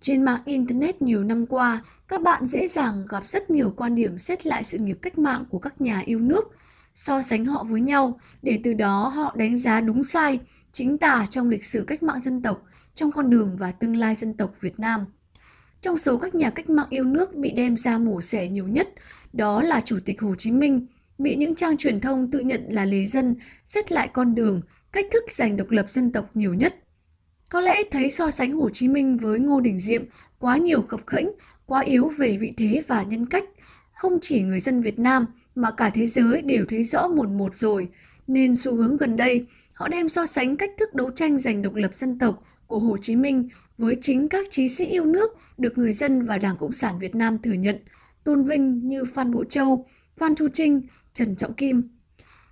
Trên mạng Internet nhiều năm qua, các bạn dễ dàng gặp rất nhiều quan điểm xét lại sự nghiệp cách mạng của các nhà yêu nước, so sánh họ với nhau để từ đó họ đánh giá đúng sai, chính tả trong lịch sử cách mạng dân tộc, trong con đường và tương lai dân tộc Việt Nam. Trong số các nhà cách mạng yêu nước bị đem ra mổ xẻ nhiều nhất, đó là Chủ tịch Hồ Chí Minh, bị những trang truyền thông tự nhận là lý dân xét lại con đường, cách thức giành độc lập dân tộc nhiều nhất. Có lẽ thấy so sánh Hồ Chí Minh với Ngô Đình Diệm quá nhiều khập khễnh, quá yếu về vị thế và nhân cách. Không chỉ người dân Việt Nam mà cả thế giới đều thấy rõ một một rồi, nên xu hướng gần đây họ đem so sánh cách thức đấu tranh giành độc lập dân tộc của Hồ Chí Minh với chính các trí sĩ yêu nước được người dân và Đảng Cộng sản Việt Nam thừa nhận, tôn vinh như Phan Bộ Châu, Phan Chu Trinh, Trần Trọng Kim.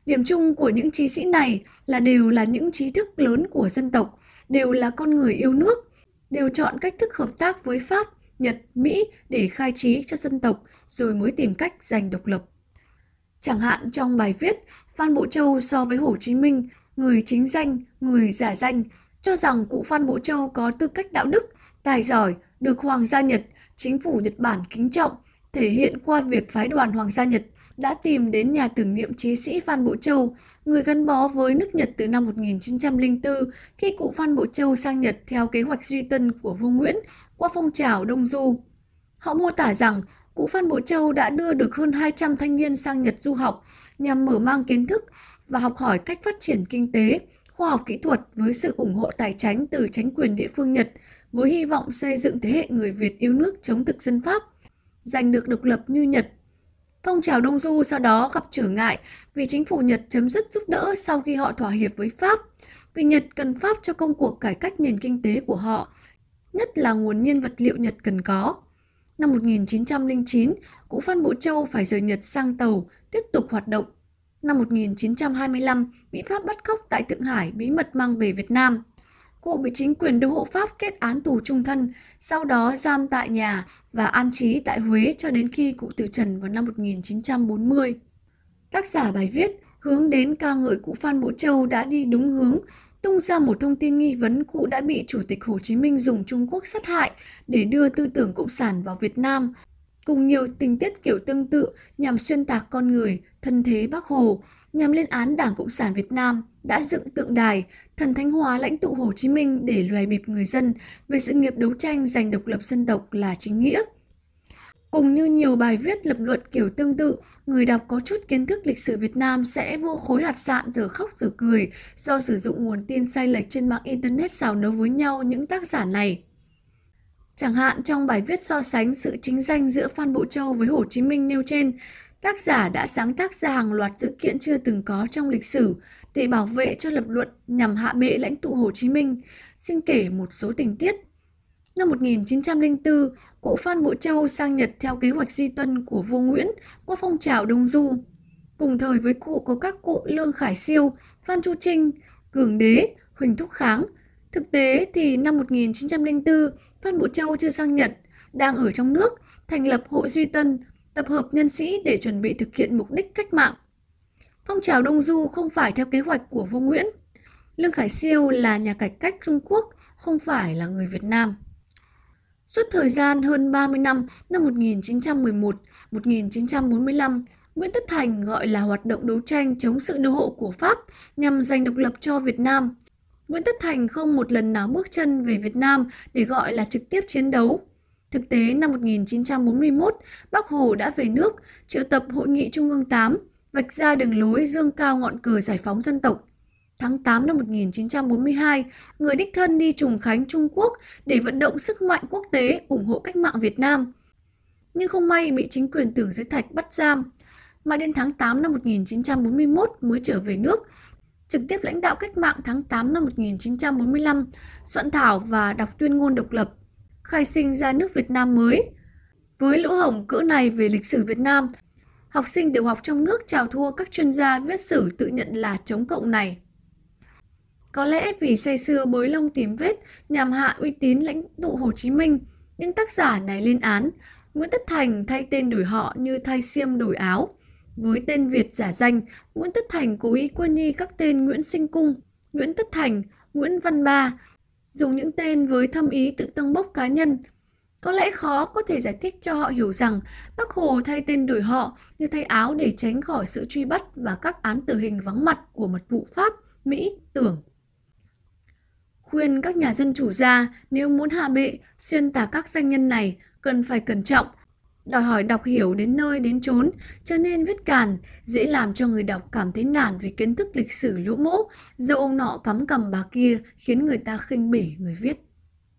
Điểm chung của những trí sĩ này là đều là những trí thức lớn của dân tộc, đều là con người yêu nước, đều chọn cách thức hợp tác với Pháp, Nhật, Mỹ để khai trí cho dân tộc rồi mới tìm cách giành độc lập. Chẳng hạn trong bài viết, Phan Bộ Châu so với Hồ Chí Minh, người chính danh, người giả danh, cho rằng cụ Phan Bộ Châu có tư cách đạo đức, tài giỏi, được Hoàng gia Nhật, chính phủ Nhật Bản kính trọng, thể hiện qua việc phái đoàn Hoàng gia Nhật đã tìm đến nhà tưởng niệm chí sĩ Phan Bộ Châu, người gắn bó với nước Nhật từ năm 1904 khi cụ Phan Bộ Châu sang Nhật theo kế hoạch duy tân của vua Nguyễn qua phong trào Đông Du. Họ mô tả rằng cụ Phan Bộ Châu đã đưa được hơn 200 thanh niên sang Nhật du học nhằm mở mang kiến thức và học hỏi cách phát triển kinh tế, khoa học kỹ thuật với sự ủng hộ tài chính từ chính quyền địa phương Nhật với hy vọng xây dựng thế hệ người Việt yêu nước chống thực dân Pháp, giành được độc lập như Nhật Phong trào Đông Du sau đó gặp trở ngại vì chính phủ Nhật chấm dứt giúp đỡ sau khi họ thỏa hiệp với Pháp, vì Nhật cần Pháp cho công cuộc cải cách nền kinh tế của họ, nhất là nguồn nhiên vật liệu Nhật cần có. Năm 1909, cụ Phan Bộ Châu phải rời Nhật sang tàu, tiếp tục hoạt động. Năm 1925, Mỹ Pháp bắt cóc tại Thượng Hải bí mật mang về Việt Nam – Cụ bị chính quyền đô hộ Pháp kết án tù trung thân, sau đó giam tại nhà và an trí tại Huế cho đến khi cụ tử trần vào năm 1940. Tác giả bài viết hướng đến ca ngợi cụ Phan Bộ Châu đã đi đúng hướng, tung ra một thông tin nghi vấn cụ đã bị Chủ tịch Hồ Chí Minh dùng Trung Quốc sát hại để đưa tư tưởng Cộng sản vào Việt Nam cùng nhiều tình tiết kiểu tương tự nhằm xuyên tạc con người, thân thế Bác Hồ, nhằm lên án Đảng Cộng sản Việt Nam đã dựng tượng đài thần thánh Hóa lãnh tụ Hồ Chí Minh để loài bịp người dân về sự nghiệp đấu tranh giành độc lập dân tộc là chính nghĩa. Cùng như nhiều bài viết lập luận kiểu tương tự, người đọc có chút kiến thức lịch sử Việt Nam sẽ vô khối hạt sạn giờ khóc giờ cười do sử dụng nguồn tin sai lệch trên mạng Internet xào nấu với nhau những tác giả này. Chẳng hạn trong bài viết so sánh sự chính danh giữa Phan Bộ Châu với Hồ Chí Minh nêu trên, tác giả đã sáng tác ra hàng loạt sự kiện chưa từng có trong lịch sử để bảo vệ cho lập luận nhằm hạ bệ lãnh tụ Hồ Chí Minh. Xin kể một số tình tiết. Năm 1904, cụ Phan Bộ Châu sang Nhật theo kế hoạch di tân của vua Nguyễn qua phong trào Đông Du. Cùng thời với cụ có các cụ Lương Khải Siêu, Phan Chu Trinh, Cường Đế, Huỳnh Thúc Kháng, Thực tế thì năm 1904, Phan Bộ Châu chưa sang Nhật, đang ở trong nước, thành lập Hội Duy Tân, tập hợp nhân sĩ để chuẩn bị thực hiện mục đích cách mạng. Phong trào Đông Du không phải theo kế hoạch của Vô Nguyễn. Lương Khải Siêu là nhà cải cách Trung Quốc, không phải là người Việt Nam. Suốt thời gian hơn 30 năm, năm 1911-1945, Nguyễn Tất Thành gọi là hoạt động đấu tranh chống sự đô hộ của Pháp nhằm giành độc lập cho Việt Nam – Nguyễn Tất Thành không một lần nào bước chân về Việt Nam để gọi là trực tiếp chiến đấu. Thực tế, năm 1941, Bác Hồ đã về nước, triệu tập Hội nghị Trung ương 8, vạch ra đường lối dương cao ngọn cờ giải phóng dân tộc. Tháng 8 năm 1942, người đích thân đi trùng khánh Trung Quốc để vận động sức mạnh quốc tế ủng hộ cách mạng Việt Nam. Nhưng không may bị chính quyền Tưởng Giới Thạch bắt giam, mà đến tháng 8 năm 1941 mới trở về nước, trực tiếp lãnh đạo cách mạng tháng 8 năm 1945, soạn thảo và đọc tuyên ngôn độc lập, khai sinh ra nước Việt Nam mới. Với lỗ hổng cỡ này về lịch sử Việt Nam, học sinh tiểu học trong nước chào thua các chuyên gia viết sử tự nhận là chống cộng này. Có lẽ vì say xưa bới lông tìm vết nhằm hạ uy tín lãnh tụ Hồ Chí Minh, những tác giả này lên án, Nguyễn Tất Thành thay tên đổi họ như thay xiêm đổi áo. Với tên Việt giả danh, Nguyễn Tất Thành cố ý quân nhi các tên Nguyễn Sinh Cung, Nguyễn Tất Thành, Nguyễn Văn Ba, dùng những tên với thâm ý tự tăng bốc cá nhân. Có lẽ khó có thể giải thích cho họ hiểu rằng Bác Hồ thay tên đổi họ như thay áo để tránh khỏi sự truy bắt và các án tử hình vắng mặt của mật vụ Pháp, Mỹ, tưởng. Khuyên các nhà dân chủ ra nếu muốn hạ bệ, xuyên tả các danh nhân này cần phải cẩn trọng đòi hỏi đọc hiểu đến nơi đến chốn, cho nên viết càn dễ làm cho người đọc cảm thấy nản vì kiến thức lịch sử lũ mỗ, dâu ông nọ cắm cầm bà kia khiến người ta khinh bỉ người viết.